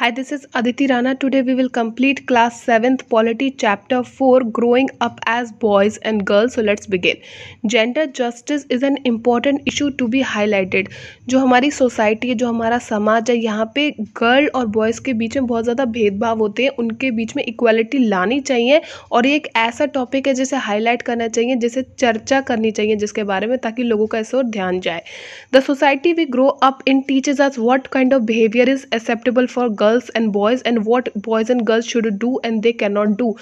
High this is Aditi Rana today we will complete class seventh polity chapter four growing up as boys and girls let's let's gender justice is an important issue to be highlighted जो हमारी society है जो हमारा समाज है यहाँ पे girl और बॉयज़ के बीच में बहुत ज़्यादा भेदभाव होते हैं उनके बीच में इक्वालिटी लानी चाहिए और ये एक ऐसा टॉपिक है जिसे हाईलाइट करना चाहिए जिसे चर्चा करनी चाहिए जिसके बारे में ताकि लोगों का इस ओर ध्यान जाए the society we grow up in teachers आज what kind of behaviour is acceptable for girl girls and boys and what boys and girls should do and they can not do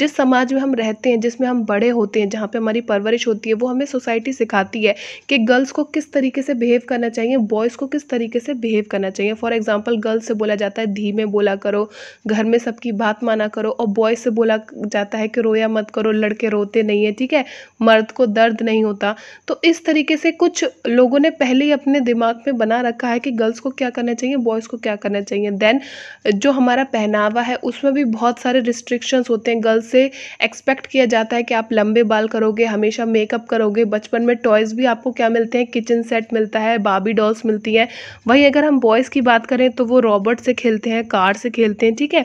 जिस समाज में हम रहते हैं जिसमें हम बड़े होते हैं जहाँ पर हमारी परवरिश होती है वो हमें सोसाइटी सिखाती है कि गर्ल्स को किस तरीके से बिहेव करना चाहिए बॉयज़ को किस तरीके से बिहेव करना चाहिए फॉर एग्जाम्पल गर्ल्स से बोला जाता है धीमे बोला करो घर में सबकी बात माना करो और बॉयज़ से बोला जाता है कि रोया मत करो लड़के रोते नहीं है ठीक है मर्द को दर्द नहीं होता तो इस तरीके से कुछ लोगों ने पहले ही अपने दिमाग में बना रखा है कि गर्ल्स को क्या करना चाहिए बॉयज़ को क्या करना चाहिए देन जो हमारा पहनावा है उसमें भी बहुत सारे रिस्ट्रिक्शंस होते हैं गर्ल्स से एक्सपेक्ट किया जाता है कि आप लंबे बाल करोगे हमेशा मेकअप करोगे बचपन में टॉयज़ भी आपको क्या मिलते हैं किचन सेट मिलता है बाबी डॉल्स मिलती हैं वहीं अगर हम बॉयज़ की बात करें तो वो रॉबर्ट से खेलते हैं कार से खेलते हैं ठीक है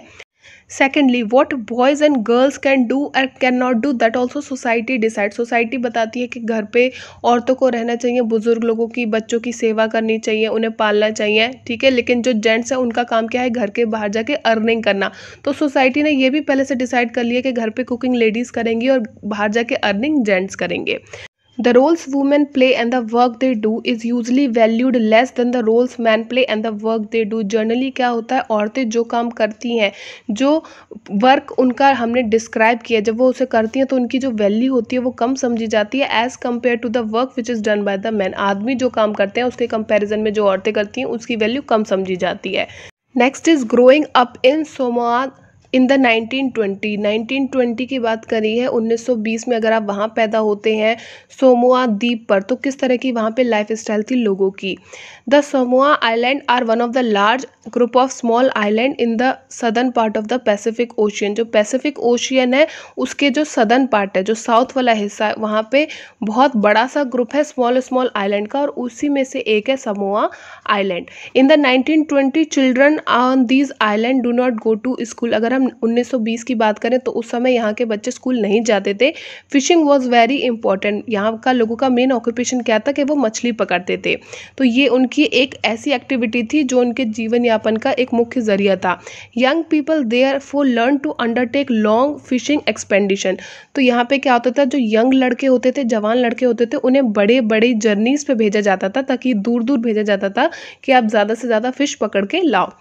secondly what boys and girls can do and can not do that also society decide society बताती है कि घर पे औरतों को रहना चाहिए बुजुर्ग लोगों की बच्चों की सेवा करनी चाहिए उन्हें पालना चाहिए ठीक है लेकिन जो जेंट्स हैं उनका काम क्या है घर के बाहर जाके अर्निंग करना तो सोसाइटी ने ये भी पहले से डिसाइड कर लिया कि घर पर कुकिंग लेडीज़ करेंगी और बाहर जाके अर्निंग जेंट्स करेंगे the roles women play and the work they do is usually valued less than the roles man play and the work they do generally क्या होता है औरतें जो काम करती हैं जो वर्क उनका हमने डिस्क्राइब किया जब वो उसे करती हैं तो उनकी जो वैल्यू होती है वो कम समझी जाती है as compare to the work which is done by the man आदमी जो काम करते हैं उसके कंपेरिजन में जो औरतें करती हैं उसकी वैल्यू कम समझी जाती है next is growing up in Samoa in the 1920 1920 की बात करी है 1920 में अगर आप वहाँ पैदा होते हैं सोमोआ द्वीप पर तो किस तरह की वहाँ पे लाइफ स्टाइल थी लोगों की the Samoa island are one of the large group of small island in the southern part of the Pacific Ocean जो पैसिफिक ओशियन है उसके जो सदर्न पार्ट है जो साउथ वाला हिस्सा है वहाँ पर बहुत बड़ा सा ग्रुप है स्मॉल स्मॉल आइलैंड का और उसी में से एक है Samoa island in the nineteen children on these island do not go to school अगर हम 1920 की बात करें तो उस समय यहाँ के बच्चे स्कूल नहीं जाते थे फिशिंग वॉज वेरी इंपॉर्टेंट यहाँ का लोगों का मेन ऑक्यूपेशन क्या था कि वो मछली पकड़ते थे तो ये उनकी एक ऐसी एक्टिविटी थी जो उनके जीवन यापन का एक मुख्य जरिया था young people there for learn to undertake long fishing expedition तो यहाँ पे क्या होता था जो यंग लड़के होते थे जवान लड़के होते थे उन्हें बड़े बड़े जर्नीज पे भेजा जाता था ताकि दूर दूर भेजा जाता था कि आप ज़्यादा से ज़्यादा फिश पकड़ के लाओ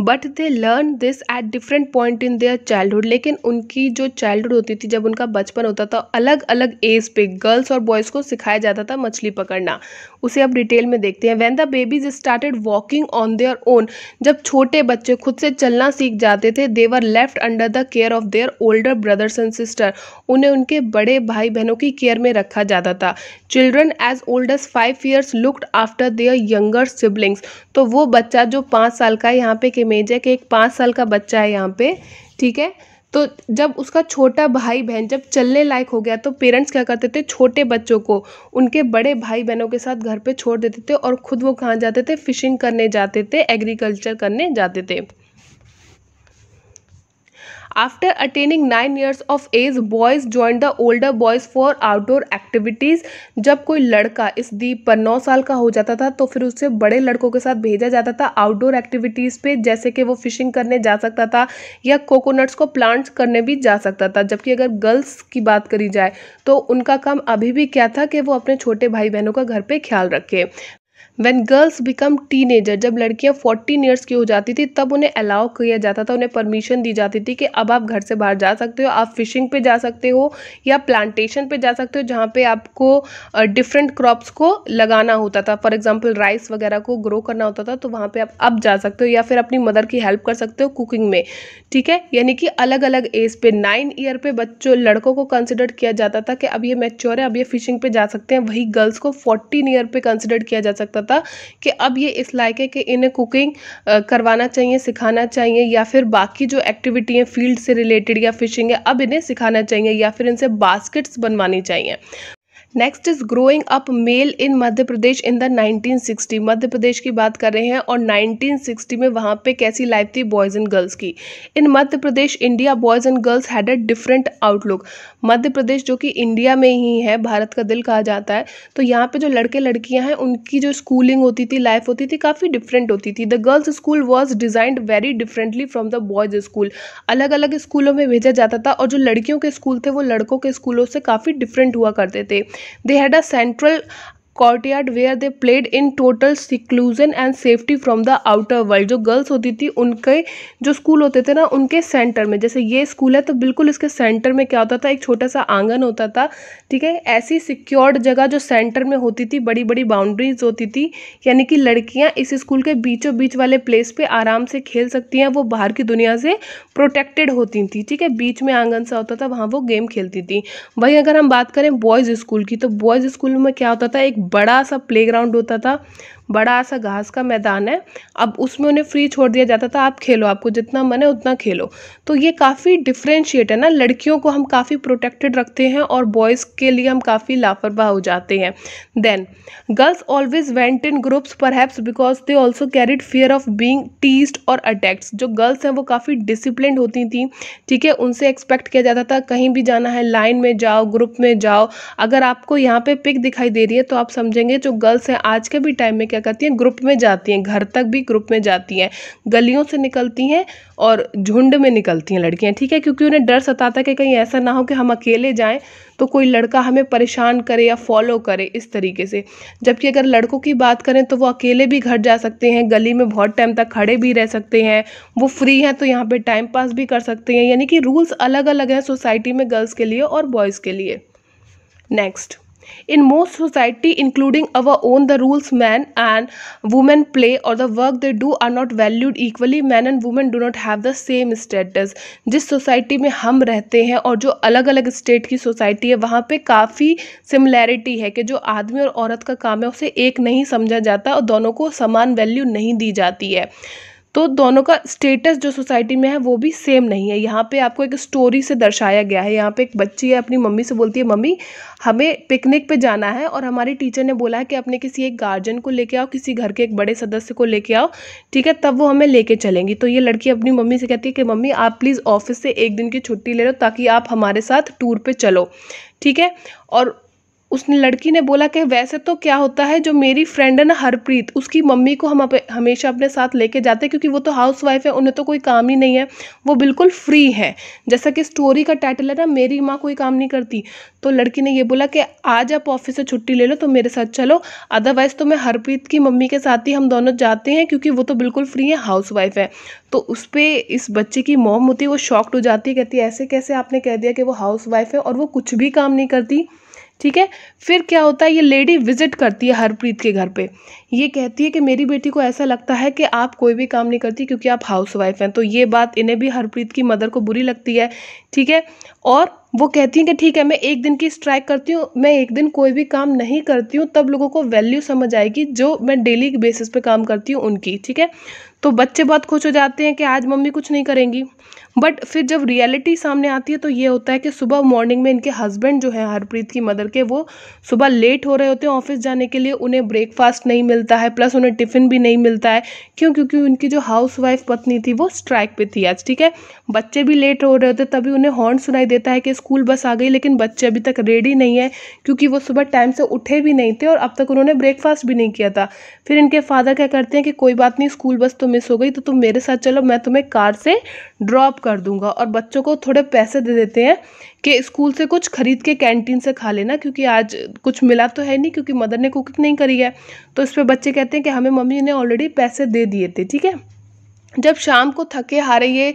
but they learn this at different point in their childhood लेकिन उनकी जो चाइल्डहुड होती थी जब उनका बचपन होता था अलग अलग एज पे गर्ल्स और बॉयज़ को सिखाया जाता था मछली पकड़ना उसे अब डिटेल में देखते हैं when the babies started walking on their own जब छोटे बच्चे खुद से चलना सीख जाते थे they were left under the care of their older brothers and sister उन्हें उनके बड़े भाई बहनों की केयर में रखा जाता था children as old as five years looked after their younger siblings तो वो बच्चा जो पाँच साल का है यहाँ पे एक इमेज है कि एक पाँच साल का बच्चा है यहाँ पे ठीक है तो जब उसका छोटा भाई बहन जब चलने लायक हो गया तो पेरेंट्स क्या करते थे छोटे बच्चों को उनके बड़े भाई बहनों के साथ घर पे छोड़ देते थे और खुद वो कहाँ जाते थे फिशिंग करने जाते थे एग्रीकल्चर करने जाते थे After attaining nine years of age, boys join the older boys for outdoor activities. जब कोई लड़का इस द्वीप पर नौ साल का हो जाता था तो फिर उसे बड़े लड़कों के साथ भेजा जाता था आउटडोर एक्टिविटीज़ पे जैसे कि वो फिशिंग करने जा सकता था या कोकोनट्स को प्लांट्स करने भी जा सकता था जबकि अगर गर्ल्स की बात करी जाए तो उनका काम अभी भी क्या था कि वो अपने छोटे भाई बहनों का घर पर ख्याल रखें वैन गर्ल्स बिकम टीनेजर जब लड़कियां फोर्टीन ईयर्स की हो जाती थी तब उन्हें अलाउ किया जाता था उन्हें परमिशन दी जाती थी कि अब आप घर से बाहर जा सकते हो आप फिशिंग पे जा सकते हो या प्लांटेशन पे जा सकते हो जहाँ पे आपको डिफरेंट क्रॉप्स को लगाना होता था फॉर एग्जाम्पल राइस वगैरह को ग्रो करना होता था तो वहाँ पर आप अब जा सकते हो या फिर अपनी मदर की हेल्प कर सकते हो कुकिंग में ठीक है यानी कि अलग अलग एज पे नाइन ईयर पे बच्चों लड़कों को कंसिडर किया जाता था कि अब ये मेच्योर है अब ये फिशिंग पे जा सकते हैं वही गर्ल्स को फोर्टीन ईयर पे कंसिडर किया जा सकता सकता कि अब ये इस लायक है कि इन्हें कुकिंग करवाना चाहिए सिखाना चाहिए या फिर बाकी जो एक्टिविटी हैं फील्ड से रिलेटेड या फिशिंग है अब इन्हें सिखाना चाहिए या फिर इनसे बास्केट्स बनवानी चाहिए next is growing up male in Madhya Pradesh in the 1960 Madhya Pradesh की बात कर रहे हैं और 1960 में वहाँ पे कैसी लाइफ थी बॉयज़ एंड गर्ल्स की in Madhya Pradesh India boys and girls had a different outlook Madhya Pradesh जो कि इंडिया में ही है भारत का दिल कहा जाता है तो यहाँ पे जो लड़के लड़कियाँ हैं उनकी जो स्कूलिंग होती थी लाइफ होती थी काफ़ी डिफरेंट होती थी the girls school was designed very differently from the boys school अलग अलग स्कूलों में भेजा जाता था और जो लड़कियों के स्कूल थे वो लड़कों के स्कूलों से काफ़ी डिफरेंट हुआ करते थे they had a central courtyard where they played in total seclusion and safety from the outer world जो गर्ल्स होती थी उनके जो स्कूल होते थे ना उनके सेंटर में जैसे ये स्कूल है तो बिल्कुल इसके सेंटर में क्या होता था एक छोटा सा आंगन होता था ठीक है ऐसी सिक्योर्ड जगह जो सेंटर में होती थी बड़ी बड़ी बाउंड्रीज होती थी यानी कि लड़कियाँ इस स्कूल के बीचों बीच वाले प्लेस पर आराम से खेल सकती हैं वो बाहर की दुनिया से प्रोटेक्टेड होती थी ठीक है बीच में आंगन सा होता था वहाँ वो गेम खेलती थी वहीं अगर हम बात करें बॉयज़ स्कूल की तो बॉयज़ स्कूल में क्या होता था एक बड़ा सा प्लेग्राउंड होता था बड़ा सा घास का मैदान है अब उसमें उन्हें फ्री छोड़ दिया जाता था आप खेलो आपको जितना मन है उतना खेलो तो ये काफ़ी डिफ्रेंशिएट है ना लड़कियों को हम काफ़ी प्रोटेक्टेड रखते हैं और बॉयज़ के लिए हम काफ़ी लापरवाह हो जाते हैं then girls always went in groups पर because they also carried fear of being teased और अटैक्स जो गर्ल्स हैं वो काफ़ी डिसिप्लिन होती थी ठीक है उनसे एक्सपेक्ट किया जाता था कहीं भी जाना है लाइन में जाओ ग्रुप में जाओ अगर आपको यहाँ पे पिक दिखाई दे रही है तो आप समझेंगे जो गर्ल्स हैं आज के भी टाइम में क्या क्या करती हैं ग्रुप में जाती हैं घर तक भी ग्रुप में जाती हैं गलियों से निकलती हैं और झुंड में निकलती हैं लड़कियां ठीक है क्योंकि उन्हें डर सताता है कि कहीं ऐसा ना हो कि हम अकेले जाएँ तो कोई लड़का हमें परेशान करे या फॉलो करे इस तरीके से जबकि अगर लड़कों की बात करें तो वो अकेले भी घर जा सकते हैं गली में बहुत टाइम तक खड़े भी रह सकते हैं वो फ्री हैं तो यहाँ पे टाइम पास भी कर सकते हैं यानी कि रूल्स अलग अलग हैं सोसाइटी में गर्ल्स के लिए और बॉयज़ के लिए next in most society including our own the rules man and women play और the work they do are not valued equally man and women do not have the same status जिस सोसाइटी में हम रहते हैं और जो अलग अलग स्टेट की सोसाइटी है वहाँ पर काफ़ी सिमिलैरिटी है कि जो आदमी और औरत का काम है उसे एक नहीं समझा जाता और दोनों को समान वैल्यू नहीं दी जाती है तो दोनों का स्टेटस जो सोसाइटी में है वो भी सेम नहीं है यहाँ पे आपको एक स्टोरी से दर्शाया गया है यहाँ पे एक बच्ची है अपनी मम्मी से बोलती है मम्मी हमें पिकनिक पे जाना है और हमारी टीचर ने बोला है कि अपने किसी एक गार्जियन को लेके आओ किसी घर के एक बड़े सदस्य को लेके आओ ठीक है तब वो हमें लेके चलेंगी तो ये लड़की अपनी मम्मी से कहती है कि मम्मी आप प्लीज़ ऑफिस से एक दिन की छुट्टी ले लो ताकि आप हमारे साथ टूर पर चलो ठीक है और उस लड़की ने बोला कि वैसे तो क्या होता है जो मेरी फ्रेंड है ना हरप्रीत उसकी मम्मी को हम हमेशा अपने साथ लेके जाते हैं क्योंकि वो तो हाउस वाइफ है उन्हें तो कोई काम ही नहीं है वो बिल्कुल फ्री है जैसा कि स्टोरी का टाइटल है ना मेरी माँ कोई काम नहीं करती तो लड़की ने ये बोला कि आज आप ऑफिस से छुट्टी ले लो तो मेरे साथ चलो अदरवाइज़ तो मैं हरप्रीत की मम्मी के साथ ही हम दोनों जाते हैं क्योंकि वो तो बिल्कुल फ्री है हाउस वाइफ है तो उस पर इस बच्चे की मोम होती है वो शॉक्ड हो जाती है कहती है ऐसे कैसे आपने कह दिया कि वो हाउस वाइफ है और वो कुछ भी काम नहीं करती ठीक है फिर क्या होता है ये लेडी विजिट करती है हरप्रीत के घर पे ये कहती है कि मेरी बेटी को ऐसा लगता है कि आप कोई भी काम नहीं करती क्योंकि आप हाउसवाइफ हैं तो ये बात इन्हें भी हरप्रीत की मदर को बुरी लगती है ठीक है और वो कहती हैं कि ठीक है मैं एक दिन की स्ट्राइक करती हूँ मैं एक दिन कोई भी काम नहीं करती हूँ तब लोगों को वैल्यू समझ आएगी जो मैं डेली बेसिस पर काम करती हूँ उनकी ठीक है तो बच्चे बहुत खुश हो जाते हैं कि आज मम्मी कुछ नहीं करेंगी बट फिर जब रियलिटी सामने आती है तो ये होता है कि सुबह मॉर्निंग में इनके हस्बैंड जो हैं हरप्रीत की मदर के वो सुबह लेट हो रहे होते हैं ऑफिस जाने के लिए उन्हें ब्रेकफास्ट नहीं मिलता है प्लस उन्हें टिफ़िन भी नहीं मिलता है क्यों क्योंकि उनकी जो हाउस वाइफ पत्नी थी वो स्ट्राइक पर थी आज ठीक है बच्चे भी लेट हो रहे होते तभी उन्हें हॉर्न सुनाई देता है कि स्कूल बस आ गई लेकिन बच्चे अभी तक रेडी नहीं है क्योंकि वो सुबह टाइम से उठे भी नहीं थे और अब तक उन्होंने ब्रेकफास्ट भी नहीं किया था फिर इनके फादर क्या करते हैं कि कोई बात नहीं स्कूल बस तो मिस हो गई तो तुम मेरे साथ चलो मैं तुम्हें कार से ड्रॉप कर दूंगा और बच्चों को थोड़े पैसे दे देते हैं कि स्कूल से कुछ खरीद के कैंटीन से खा लेना क्योंकि आज कुछ मिला तो है नहीं क्योंकि मदर ने कुकिंग नहीं करी है तो इस पर बच्चे कहते हैं कि हमें मम्मी ने ऑलरेडी पैसे दे दिए थे ठीक है जब शाम को थके हारे ये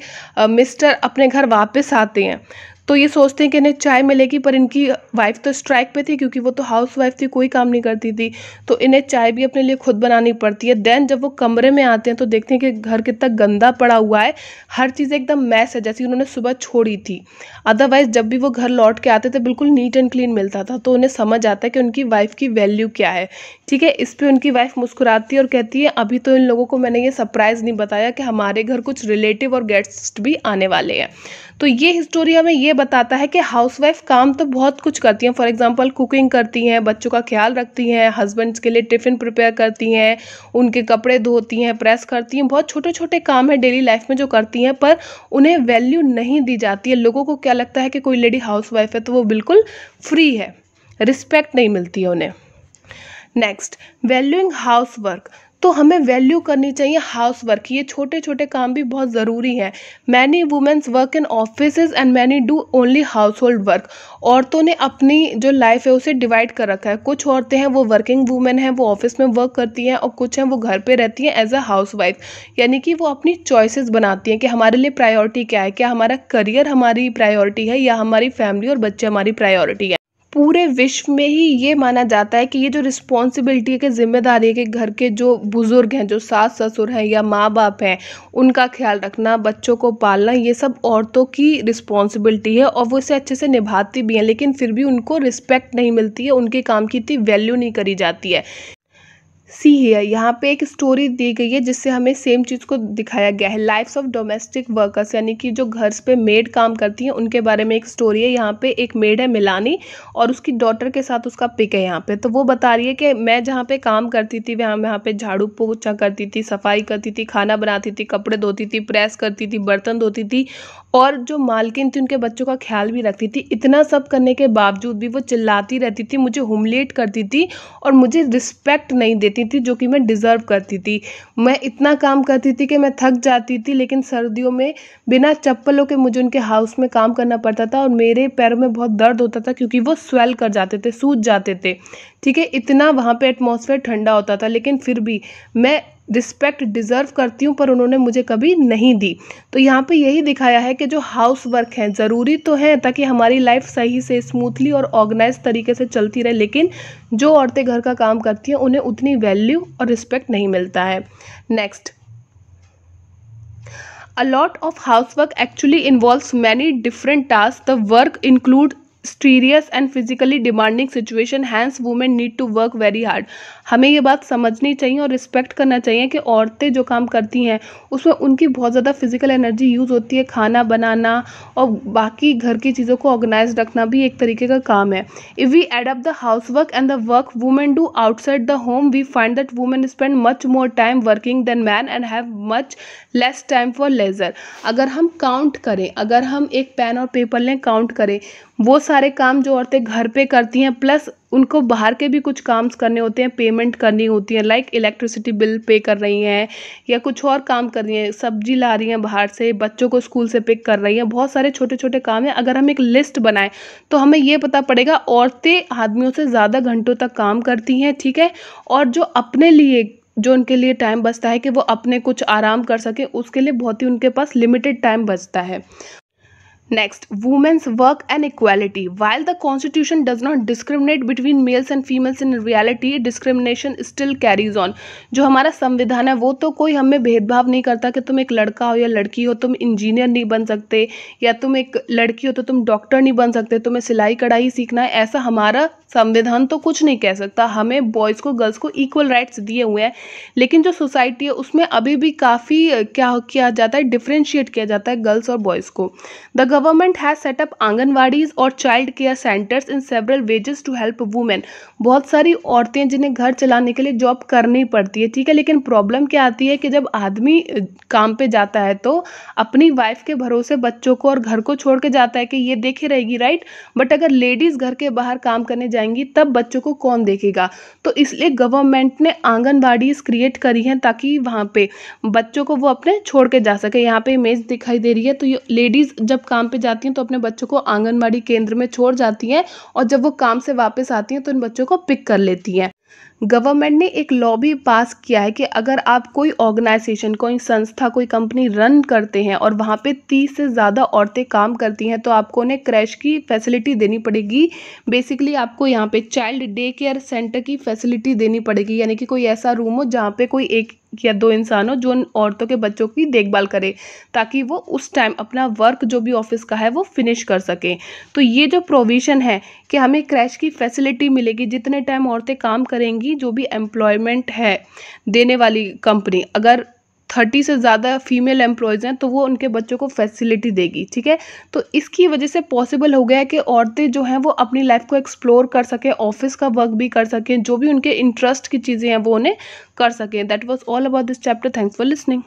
मिस्टर अपने घर वापस आते हैं तो ये सोचते हैं कि इन्हें चाय मिलेगी पर इनकी वाइफ तो स्ट्राइक पे थी क्योंकि वो तो हाउस वाइफ थी कोई काम नहीं करती थी तो इन्हें चाय भी अपने लिए खुद बनानी पड़ती है देन जब वो कमरे में आते हैं तो देखते हैं कि घर कितना गंदा पड़ा हुआ है हर चीज़ एकदम मैस है जैसे उन्होंने सुबह छोड़ी थी अदरवाइज जब भी वो घर लौट के आते थे बिल्कुल नीट एंड क्लीन मिलता था तो उन्हें समझ आता है कि उनकी वाइफ की वैल्यू क्या है ठीक है इस पर उनकी वाइफ मुस्कुराती है और कहती है अभी तो इन लोगों को मैंने ये सरप्राइज़ नहीं बताया कि हमारे घर कुछ रिलेटिव और गेस्ट भी आने वाले हैं तो ये हिस्टोरी हमें ये बताता है कि हाउसवाइफ काम तो बहुत कुछ करती हैं फॉर एग्जांपल कुकिंग करती हैं बच्चों का ख्याल रखती हैं हस्बैंड्स के लिए टिफ़िन प्रिपेयर करती हैं उनके कपड़े धोती हैं प्रेस करती हैं बहुत छोटे छोटे काम हैं डेली लाइफ में जो करती हैं पर उन्हें वैल्यू नहीं दी जाती है लोगों को क्या लगता है कि कोई लेडी हाउस है तो वो बिल्कुल फ्री है रिस्पेक्ट नहीं मिलती है उन्हें नेक्स्ट वैल्यूइंग हाउस वर्क तो हमें वैल्यू करनी चाहिए हाउस वर्क ये छोटे छोटे काम भी बहुत ज़रूरी हैं many womens work in office and many do only household work औरतों ने अपनी जो लाइफ है उसे डिवाइड कर रखा है कुछ औरतें हैं वो वर्किंग वूमेन हैं वो ऑफिस में वर्क करती हैं और कुछ हैं वो घर पर रहती हैं एज अ हाउस वाइफ यानी कि वो अपनी चॉइसेस बनाती हैं कि हमारे लिए प्रायोरिटी क्या है क्या हमारा करियर हमारी प्रायोरिटी है या हमारी फैमिली और बच्चे हमारी प्रायोरिटी है पूरे विश्व में ही ये माना जाता है कि ये जो रिस्पॉन्सिबिलिटी है कि जिम्मेदारी है कि घर के जो बुज़ुर्ग हैं जो सास ससुर हैं या माँ बाप हैं उनका ख्याल रखना बच्चों को पालना ये सब औरतों की रिस्पॉन्सिबिलिटी है और वो इसे अच्छे से निभाती भी हैं लेकिन फिर भी उनको रिस्पेक्ट नहीं मिलती है उनके काम की इतनी वैल्यू नहीं करी जाती है सी हियर यहाँ पे एक स्टोरी दी गई है जिससे हमें सेम चीज़ को दिखाया गया है लाइफ्स ऑफ डोमेस्टिक वर्कर्स यानी कि जो घर पे मेड काम करती हैं उनके बारे में एक स्टोरी है यहाँ पे एक मेड है मिलानी और उसकी डॉटर के साथ उसका पिक है यहाँ पे तो वो बता रही है कि मैं जहाँ पे काम करती थी वहाँ यहाँ पे झाड़ू पोछा करती थी सफाई करती थी खाना बनाती थी कपड़े धोती थी प्रेस करती थी बर्तन धोती थी और जो मालकिन थी उनके बच्चों का ख्याल भी रखती थी इतना सब करने के बावजूद भी वो चिल्लाती रहती थी मुझे हुमलेट करती थी और मुझे रिस्पेक्ट नहीं देती देती थी जो कि मैं डिज़र्व करती थी मैं इतना काम करती थी कि मैं थक जाती थी लेकिन सर्दियों में बिना चप्पलों के मुझे उनके हाउस में काम करना पड़ता था और मेरे पैरों में बहुत दर्द होता था क्योंकि वो स्वेल कर जाते थे सूज जाते थे ठीक है इतना वहाँ पर एटमोसफेयर ठंडा होता था लेकिन फिर भी मैं रिस्पेक्ट डिजर्व करती हूँ पर उन्होंने मुझे कभी नहीं दी तो यहाँ पे यही दिखाया है कि जो हाउस वर्क है ज़रूरी तो है ताकि हमारी लाइफ सही से स्मूथली और ऑर्गेनाइज तरीके से चलती रहे लेकिन जो औरतें घर का काम करती हैं उन्हें उतनी वैल्यू और रिस्पेक्ट नहीं मिलता है next a lot of house work actually involve many different task the work include strenuous and physically demanding situation hands women need to work very hard हमें ये बात समझनी चाहिए और रिस्पेक्ट करना चाहिए कि औरतें जो काम करती हैं उसमें उनकी बहुत ज़्यादा फिज़िकल एनर्जी यूज़ होती है खाना बनाना और बाकी घर की चीज़ों को ऑर्गेनाइज रखना भी एक तरीके का काम है if we add up the house work and the work women do outside the home we find that women spend much more time working than man and have much less time for leisure अगर हम count करें अगर हम एक pen और paper लें count करें वो सारे काम जो औरतें घर पे करती हैं प्लस उनको बाहर के भी कुछ काम्स करने होते हैं पेमेंट करनी होती है लाइक इलेक्ट्रिसिटी बिल पे कर रही हैं या कुछ और काम कर रही हैं सब्जी ला रही हैं बाहर से बच्चों को स्कूल से पिक कर रही हैं बहुत सारे छोटे छोटे काम हैं अगर हम एक लिस्ट बनाएं तो हमें ये पता पड़ेगा औरतें आदमियों से ज़्यादा घंटों तक काम करती हैं ठीक है और जो अपने लिए जो उनके लिए टाइम बचता है कि वो अपने कुछ आराम कर सकें उसके लिए बहुत ही उनके पास लिमिटेड टाइम बचता है next womens work and equality while the constitution does not discriminate between males and females in reality discrimination still carries on जो हमारा संविधान है वो तो कोई हमें भेदभाव नहीं करता कि तुम एक लड़का हो या लड़की हो तुम इंजीनियर नहीं बन सकते या तुम एक लड़की हो तो तुम डॉक्टर नहीं बन सकते तुम्हें सिलाई कढ़ाई सीखना है ऐसा हमारा संविधान तो कुछ नहीं कह सकता हमें बॉयज़ को गर्ल्स को इक्वल राइट्स दिए हुए हैं लेकिन जो सोसाइटी है उसमें अभी भी काफ़ी क्या किया जाता है डिफ्रेंशिएट किया जाता है गर्ल्स और बॉयज़ को the government has set up anganwadis और child care centres in several ways to help women बहुत सारी औरतें जिन्हें घर चलाने के लिए जॉब करनी पड़ती है ठीक है लेकिन प्रॉब्लम क्या आती है कि जब आदमी काम पे जाता है तो अपनी वाइफ के भरोसे बच्चों को और घर को छोड़ के जाता है कि ये देखे रहेगी राइट बट अगर लेडीज़ घर के बाहर काम करने जाएंगी तब बच्चों को कौन देखेगा तो इसलिए गवर्नमेंट ने आंगनबाड़ीज क्रिएट करी हैं ताकि वहाँ पे बच्चों को वो अपने छोड़ के जा सके यहाँ पे इमेज दिखाई दे रही है तो लेडीज़ जब काम काम पे जाती हैं तो अपने बच्चों को आंगनबाड़ी केंद्र में छोड़ जाती हैं और जब वो काम से वापस आती हैं तो इन बच्चों को पिक कर लेती हैं गवर्नमेंट ने एक लॉ भी पास किया है कि अगर आप कोई ऑर्गेनाइजेशन कोई संस्था कोई कंपनी रन करते हैं और वहाँ पे तीस से ज़्यादा औरतें काम करती हैं तो आपको उन्हें क्रैश की फैसिलिटी देनी पड़ेगी बेसिकली आपको यहाँ पे चाइल्ड डे केयर सेंटर की फैसिलिटी देनी पड़ेगी यानी कि कोई ऐसा रूम हो जहाँ पे कोई एक या दो इंसान हो जो उन औरतों के बच्चों की देखभाल करे ताकि वो उस टाइम अपना वर्क जो भी ऑफिस का है वो फिनिश कर सकें तो ये जो प्रोविज़न है कि हमें क्रैश की फैसिलिटी मिलेगी जितने टाइम औरतें काम करेंगी जो भी एम्प्लॉयमेंट है देने वाली कंपनी अगर थर्टी से ज़्यादा फीमेल एम्प्लॉयज़ हैं तो वो उनके बच्चों को फैसिलिटी देगी ठीक है तो इसकी वजह से पॉसिबल हो गया है कि औरतें जो हैं वो अपनी लाइफ को एक्सप्लोर कर सकें ऑफिस का वर्क भी कर सकें जो भी उनके इंटरेस्ट की चीज़ें हैं वो उन्हें कर सकें that was all about this chapter thanks for listening